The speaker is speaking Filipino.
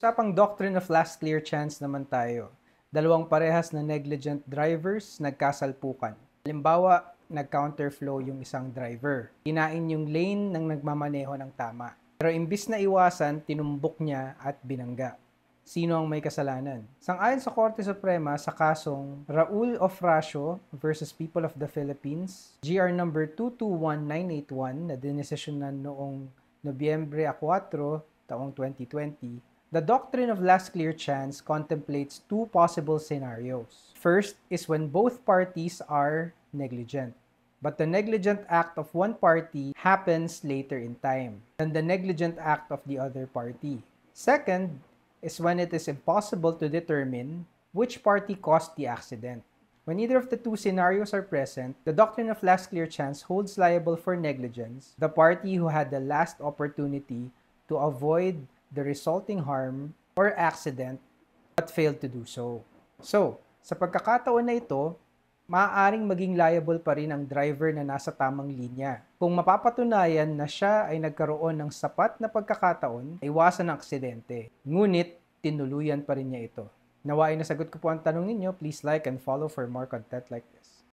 Usapang doctrine of last clear chance naman tayo. Dalawang parehas na negligent drivers nagkasalpukan. Halimbawa, nag-counterflow yung isang driver. Kinain yung lane ng nagmamaneho ng tama. Pero imbis na iwasan, tinumbok niya at binangga sino ang may kasalanan. Sangayon sa Korte Suprema sa kasong Raul of Rasio versus People of the Philippines, GR number 221981 na dinesisyonan noong Nobyembre 4, taong 2020, The doctrine of last clear chance contemplates two possible scenarios. First is when both parties are negligent, but the negligent act of one party happens later in time than the negligent act of the other party. Second is when it is impossible to determine which party caused the accident. When either of the two scenarios are present, the doctrine of last clear chance holds liable for negligence the party who had the last opportunity to avoid the resulting harm or accident but failed to do so. So, sa pagkakataon na ito, maaaring maging liable pa rin ang driver na nasa tamang linya. Kung mapapatunayan na siya ay nagkaroon ng sapat na pagkakataon, iwasan ang aksidente. Ngunit, tinuluyan pa rin niya ito. Nawa ay nasagot ko po ang tanong ninyo. Please like and follow for more content like this.